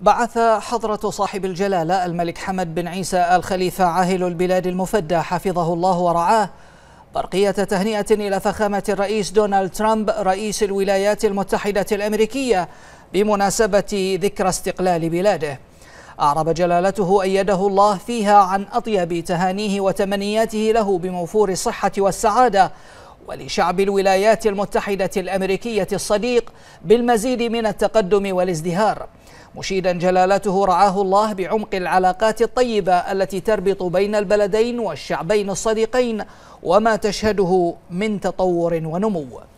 بعث حضرة صاحب الجلالة الملك حمد بن عيسى الخليفة عاهل البلاد المفدى حفظه الله ورعاه برقية تهنئة إلى فخامة الرئيس دونالد ترامب رئيس الولايات المتحدة الأمريكية بمناسبة ذكرى استقلال بلاده أعرب جلالته أيده الله فيها عن أطيب تهانيه وتمنياته له بموفور الصحة والسعادة ولشعب الولايات المتحدة الأمريكية الصديق بالمزيد من التقدم والازدهار مشيدا جلالته رعاه الله بعمق العلاقات الطيبة التي تربط بين البلدين والشعبين الصديقين وما تشهده من تطور ونمو